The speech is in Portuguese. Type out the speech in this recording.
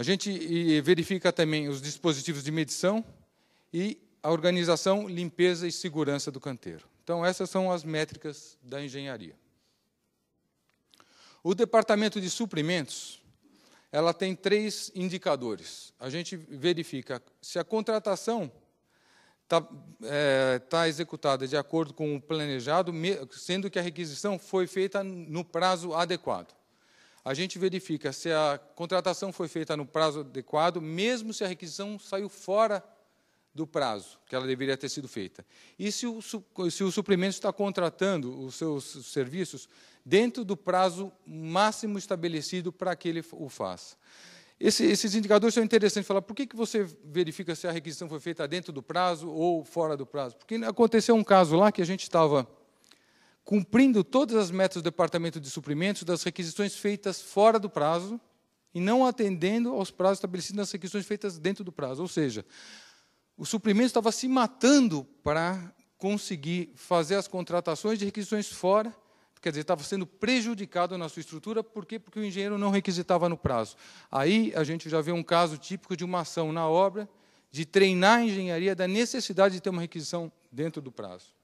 A gente verifica também os dispositivos de medição e a organização, limpeza e segurança do canteiro. Então, essas são as métricas da engenharia. O departamento de suprimentos, ela tem três indicadores. A gente verifica se a contratação está é, tá executada de acordo com o planejado, sendo que a requisição foi feita no prazo adequado a gente verifica se a contratação foi feita no prazo adequado, mesmo se a requisição saiu fora do prazo que ela deveria ter sido feita. E se o, se o suplemento está contratando os seus serviços dentro do prazo máximo estabelecido para que ele o faça. Esse, esses indicadores são interessantes. Falar por que, que você verifica se a requisição foi feita dentro do prazo ou fora do prazo? Porque aconteceu um caso lá que a gente estava cumprindo todas as metas do departamento de suprimentos das requisições feitas fora do prazo e não atendendo aos prazos estabelecidos nas requisições feitas dentro do prazo. Ou seja, o suprimento estava se matando para conseguir fazer as contratações de requisições fora, quer dizer, estava sendo prejudicado na sua estrutura, por quê? Porque o engenheiro não requisitava no prazo. Aí a gente já vê um caso típico de uma ação na obra, de treinar a engenharia da necessidade de ter uma requisição dentro do prazo.